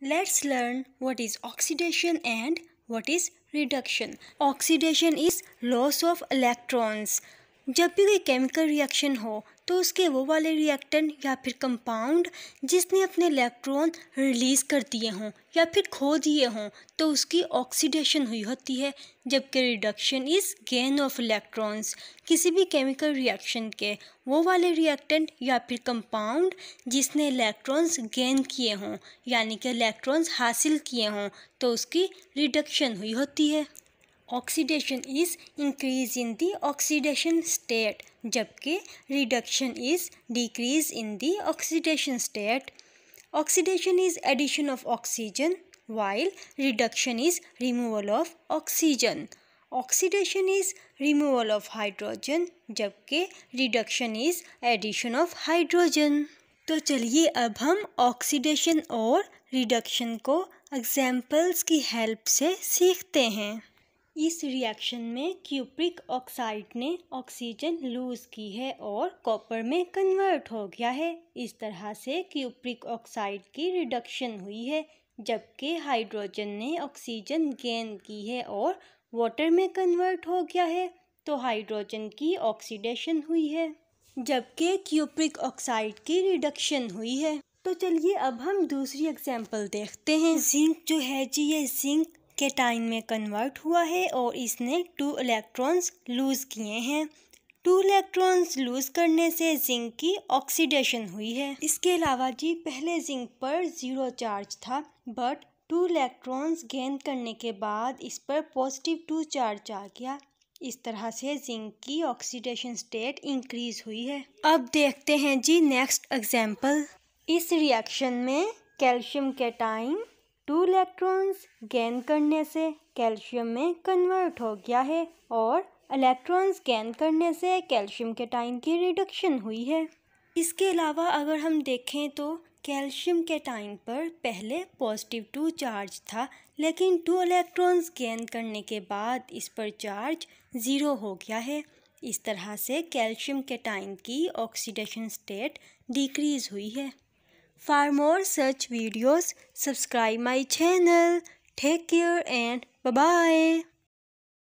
Let's learn what is oxidation and what is reduction. Oxidation is loss of electrons जब भी कोई chemical reaction हो तो उसके वो वाले रिएक्टन या फिर कंपाउंड जिसने अपने इलेक्ट्रॉन रिलीज़ कर दिए हों या फिर खो दिए हों तो उसकी ऑक्सीडेशन हुई होती है जबकि reduction is gain of electrons किसी भी केमिकल रिएक्शन के वो वाले रिएक्टेंट या फिर कंपाउंड जिसने इलेक्ट्रॉन्स गेन किए हों यानी कि इलेक्ट्रॉन्स हासिल किए हों तो उसकी रिडक्शन हुई होती है oxidation is increase in the oxidation state जबकि reduction is decrease in the oxidation state oxidation is addition of oxygen while reduction is removal of oxygen oxidation is removal of hydrogen जबकि reduction is addition of hydrogen तो चलिए अब हम oxidation और reduction को examples की help से सीखते हैं इस रिएक्शन में क्यूप्रिक ऑक्साइड ने ऑक्सीजन लूज की है और कॉपर में कन्वर्ट हो गया है इस तरह से क्यूप्रिक ऑक्साइड की रिडक्शन हुई है जबकि हाइड्रोजन ने ऑक्सीजन गेन की है और वाटर में कन्वर्ट हो गया है तो हाइड्रोजन की ऑक्सीडेशन हुई है जबकि क्यूप्रिक ऑक्साइड की रिडक्शन हुई है तो चलिए अब हम दूसरी एग्जाम्पल देखते हैं जिंक जो है जी ये जिंक केटाइन में कन्वर्ट हुआ है और इसने टू इलेक्ट्रॉन्स लूज़ किए हैं टू इलेक्ट्रॉन्स लूज़ करने से जिंक की ऑक्सीडेशन हुई है इसके अलावा जी पहले जिंक पर ज़ीरो चार्ज था बट टू इलेक्ट्रॉन्स गेन करने के बाद इस पर पॉजिटिव टू चार्ज आ गया इस तरह से जिंक की ऑक्सीडेशन स्टेट इंक्रीज हुई है अब देखते हैं जी नेक्स्ट एग्जाम्पल इस रिएक्शन में calcium cation two electrons gain करने से कैल्शियम में कन्वर्ट हो गया है और इलेक्ट्रॉन्स गेन करने से कैल्शियम के की रिडक्शन हुई है इसके अलावा अगर हम देखें तो कैल्शियम के पर पहले पॉजिटिव टू चार्ज था लेकिन टू इलेक्ट्रॉन्स गेन करने के बाद इस पर चार्ज ज़ीरो हो गया है इस तरह से कैल्शियम के की ऑक्सीडेशन स्टेट डिक्रीज़ हुई है For more such videos, subscribe my channel. Take care and bye-bye.